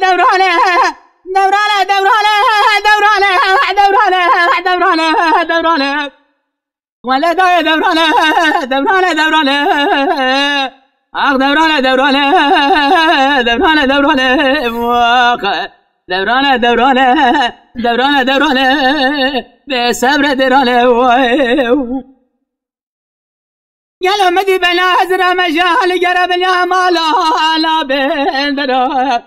دور عليها دور عليها دور عليها دور عليها دور عليها دور عليها دور عليها ولا عليها دور عليها دور عليها دور عليها اخ دور عليها دور عليها دور عليها دور عليها عليها عليها عليها دورانه عليها دورانه به صبر درانه گل مدي بلا از رمجال قرب بلا مالا به درانه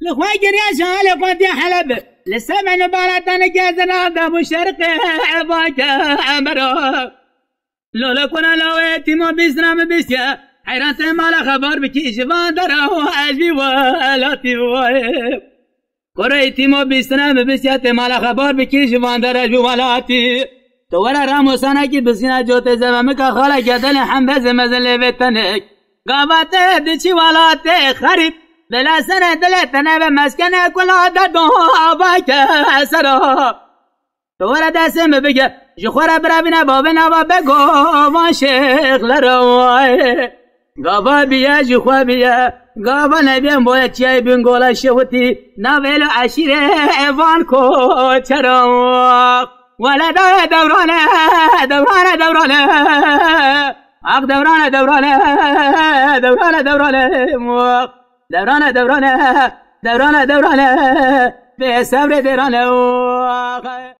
لخوای يا شال قد حلب لسه من بارتان جازنا دم شرق باك لو لولا كنا لو اتما بیسیه حیران حیران سمال خبر بکی جوان دره اجبی ولاتی کره ایتیما بیستنم بسیت مال خبر بکیش جوان و بو ولاتی تو ورا راموسانه کی بسینا جوت زمه کا خاله گدل هم بز لیوه تنک قامت دیچی ولاته خریب بلسر دل تنه به مسکن کلا دادو آبا که سرا تو را می بگه جخور برا بینه بابه نوا بگو ما شیخ لروای گابا بیا جخوا بیا گابا نبیم باید چیه بینگولا شهوتی نویلو عشیره ایوان کو چرا ولده دورانه دورانه دورانه عق دورانه دورانه دورانه دورانه, دورانه, دورانه دورانه دورانه دورانه دورانه به صبر درانه